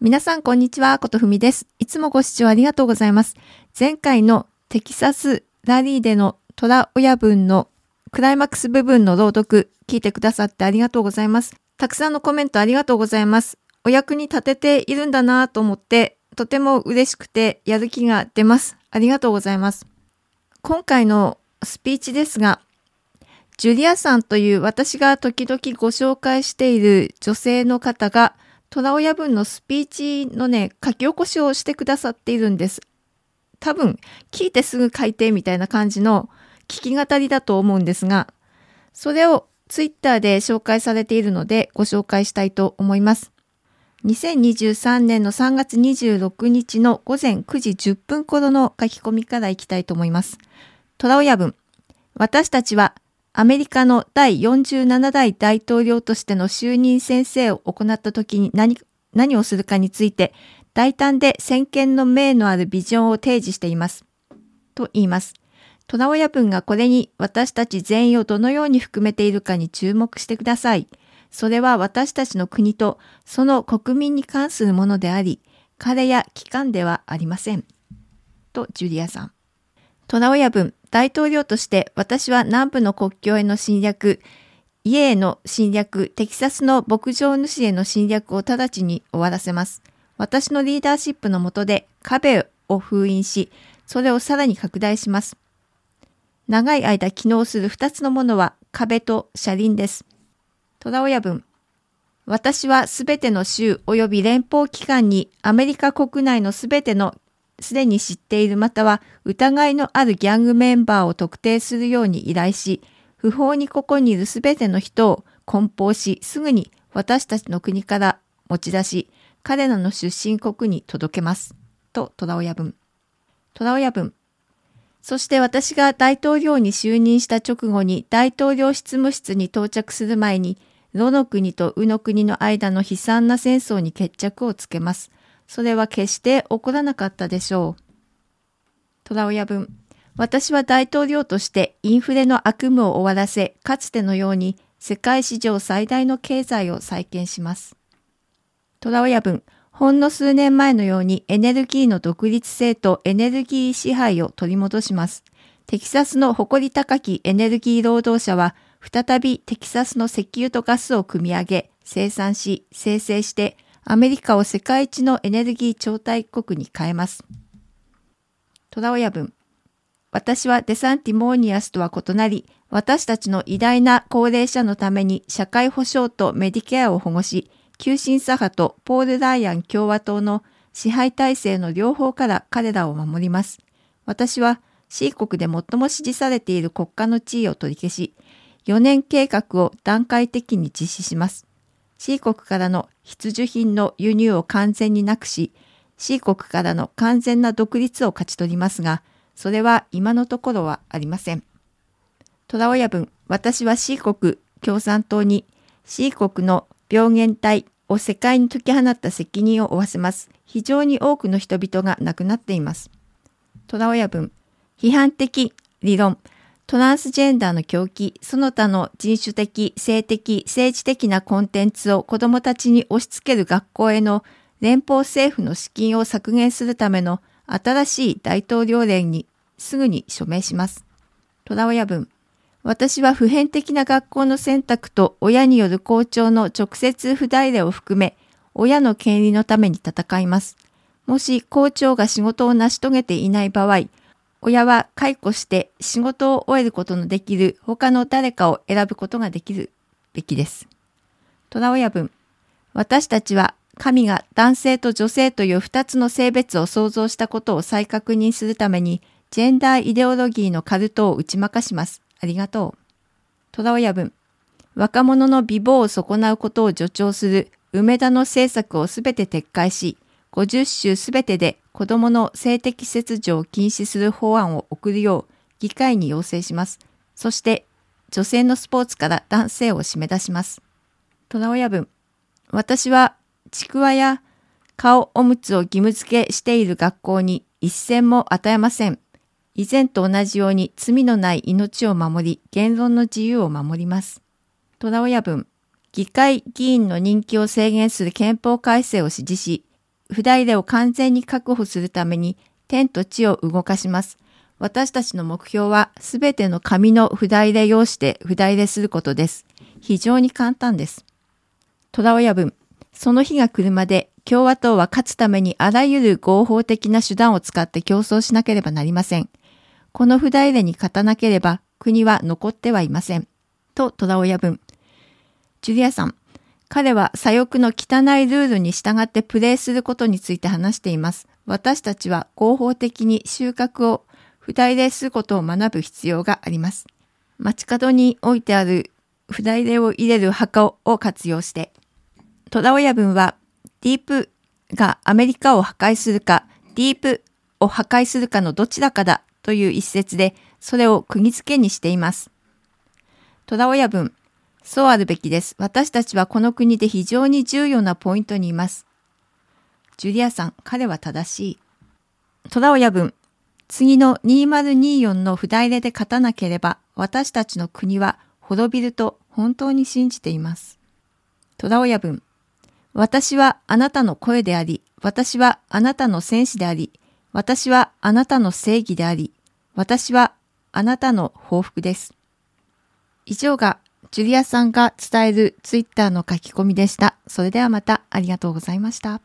皆さん、こんにちは。ことふみです。いつもご視聴ありがとうございます。前回のテキサスラリーでの虎親分のクライマックス部分の朗読、聞いてくださってありがとうございます。たくさんのコメントありがとうございます。お役に立てているんだなと思って、とても嬉しくてやる気が出ます。ありがとうございます。今回のスピーチですが、ジュリアさんという私が時々ご紹介している女性の方が虎親分のスピーチのね、書き起こしをしてくださっているんです。多分、聞いてすぐ書いてみたいな感じの聞き語りだと思うんですが、それをツイッターで紹介されているのでご紹介したいと思います。2023年の3月26日の午前9時10分頃の書き込みからいきたいと思います。虎親分、私たちはアメリカの第47代大統領としての就任先生を行った時に何何をするかについて、大胆で先見の明のあるビジョンを提示しています。と言います。虎親分がこれに私たち全員をどのように含めているかに注目してください。それは私たちの国とその国民に関するものであり、彼や機関ではありません。とジュリアさん。虎親分、大統領として私は南部の国境への侵略、家への侵略、テキサスの牧場主への侵略を直ちに終わらせます。私のリーダーシップの下で壁を封印し、それをさらに拡大します。長い間機能する二つのものは壁と車輪です。虎親分。私はすべての州及び連邦機関にアメリカ国内のすべてのすでに知っているまたは疑いのあるギャングメンバーを特定するように依頼し、不法にここにいるすべての人を梱包し、すぐに私たちの国から持ち出し、彼らの出身国に届けます。と、虎親分。虎親分。そして私が大統領に就任した直後に大統領執務室に到着する前に、野の国と右の国の間の悲惨な戦争に決着をつけます。それは決して起こらなかったでしょう。虎親分、私は大統領としてインフレの悪夢を終わらせ、かつてのように世界史上最大の経済を再建します。虎親分、ほんの数年前のようにエネルギーの独立性とエネルギー支配を取り戻します。テキサスの誇り高きエネルギー労働者は、再びテキサスの石油とガスを組み上げ、生産し、生成して、アメリカを世界一のエネルギー超大国に変えます。虎親分。私はデサンティモーニアスとは異なり、私たちの偉大な高齢者のために社会保障とメディケアを保護し、急進左派とポール・ライアン共和党の支配体制の両方から彼らを守ります。私は C 国で最も支持されている国家の地位を取り消し、4年計画を段階的に実施します。C 国からの必需品の輸入を完全になくし、C 国からの完全な独立を勝ち取りますが、それは今のところはありません。虎親分、私は C 国共産党に C 国の病原体を世界に解き放った責任を負わせます。非常に多くの人々が亡くなっています。虎親分、批判的理論、トランスジェンダーの狂気、その他の人種的、性的、政治的なコンテンツを子どもたちに押し付ける学校への連邦政府の資金を削減するための新しい大統領令にすぐに署名します。虎親文。私は普遍的な学校の選択と親による校長の直接不代理を含め、親の権利のために戦います。もし校長が仕事を成し遂げていない場合、親は解雇して仕事を終えることのできる他の誰かを選ぶことができるべきです。虎親分、私たちは神が男性と女性という2つの性別を創造したことを再確認するために、ジェンダーイデオロギーのカルトを打ち負かします。ありがとう。虎親分、若者の美貌を損なうことを助長する梅田の政策をすべて撤回し、50州すべてで子供の性的切除を禁止する法案を送るよう議会に要請します。そして女性のスポーツから男性を締め出します。虎親分、私はちくわや顔おむつを義務付けしている学校に一銭も与えません。以前と同じように罪のない命を守り、言論の自由を守ります。虎親分、議会議員の任期を制限する憲法改正を支持し、不代れを完全に確保するために天と地を動かします。私たちの目標はすべての紙の不代れ用紙で不代れすることです。非常に簡単です。虎親分、その日が来るまで共和党は勝つためにあらゆる合法的な手段を使って競争しなければなりません。この不代れに勝たなければ国は残ってはいません。と虎親分。ジュリアさん、彼は左翼の汚いルールに従ってプレーすることについて話しています。私たちは合法的に収穫を不代礼することを学ぶ必要があります。街角に置いてある不代礼を入れる墓を活用して、戸田親分はディープがアメリカを破壊するか、ディープを破壊するかのどちらかだという一節で、それを釘付けにしています。戸田親分、そうあるべきです。私たちはこの国で非常に重要なポイントにいます。ジュリアさん、彼は正しい。虎親分、次の2024の札入れで勝たなければ、私たちの国は滅びると本当に信じています。虎親分、私はあなたの声であり、私はあなたの戦士であり、私はあなたの正義であり、私はあなたの報復です。以上がジュリアさんが伝えるツイッターの書き込みでした。それではまたありがとうございました。